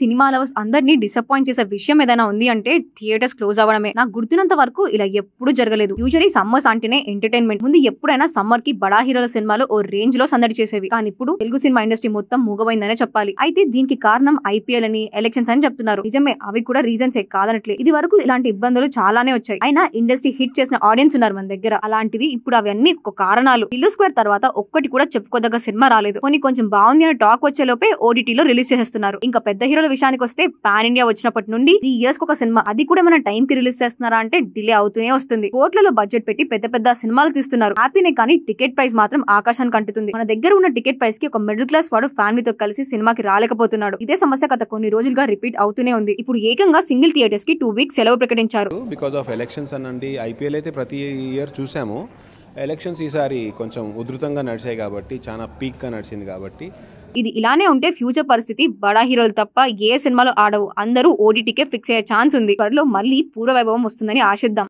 cinema lovers అందరినీ disappoint చేసే విషయం ఏదైనా ఉంది అంటే థియేటర్స్ క్లోజ్ అవ్వడమే నాకు గుర్తున్నంత వరకు ఇలా ఎప్పుడు జరగలేదు యూజువలీ సమ్మర్స్ అంటేనే ఎంటర్టైన్మెంట్ ముందు ఎప్పుడైనా సమ్మర్ కి బడా హీరోల సినిమాలు ఓ రేంజ్ లో సందడి చేసేవి కానీ ఇప్పుడు తెలుగు సినిమా ఇండస్ట్రీ మొత్తం మూగబోయిందనే చెప్పాలి అయితే దీనికి కారణం ఐపీఎల్ అని ఎలక్షన్స్ అని చెప్తున్నారు నిజమే అవి కూడా రీజన్స్ ఏ కాదనట్లే ఇది వరకు ఇలాంటి ఇబ్బందులు చాలానే వచ్చాయి అయినా ఇండస్ట్రీ హిట్ చేసిన ఆడియన్స్ ఉన్నారు మన దగ్గర అలాంటిది ఇప్పుడు అవన్నీ ఒక కారణాలు ఇల్లు స్క్వేర్ తర్వాత ఒక్కటి కూడా చెప్పుకోదగ్గ సినిమా రాలేదు కొన్ని కొంచెం బాగుంది అనే టాక్ వచ్చే లోపే లో రిలీజ్ చేస్తున్నారు ఇంకా పెద్ద హీరోల విషయానికి వస్తే పాన్ ఇండియా వచ్చినప్పటి నుండి త్రీ ఇయర్స్ ఒక సినిమా అది కూడా మన టైం కి రిలీజ్ చేస్తున్నారా అంటే డిలే అవుతూనే వస్తుంది కోట్లలో బడ్జెట్ పెట్టి పెద్ద పెద్ద సినిమాలు తీస్తున్నారు హ్యాపీనే కానీ టికెట్ ప్రైస్ మాత్రం ఆకాశాన్ని కంటుతుంది మన దగ్గర ఉన్న టికెట్ ప్రైస్ కి ఒక మిడిల్ క్లాస్ వాడు ఫ్యామిలీతో కలిసి సినిమాకి రాలేకపోతున్నాడు ఇదే సమస్య గత కొన్ని రోజులుగా రిపీట్ అవుతూనే ఉంది ఇప్పుడు ఏకంగా సింగిల్ థియేటర్స్ కి టూ వీక్స్ సెలవు ప్రకటించారు బికాస్ ఆఫ్ ఎలక్షన్స్ అనండి ఐపీఎల్ అయితే ప్రతి ఇయర్ చూసాము ఎలక్షన్స్ ఈసారి కొంచెం ఉధృతంగా నడిచాయి కాబట్టి చాలా పీక్ గా నడిచింది కాబట్టి ఇది ఇలానే ఉంటే ఫ్యూచర్ పరిస్థితి బడా హీరోలు తప్ప ఏ సినిమాలు ఆడవు అందరూ ఓటీటీకే ఫిక్స్ అయ్యే ఛాన్స్ ఉంది త్వరలో మళ్ళీ పూర్వ వైభవం వస్తుందని ఆశిద్దాం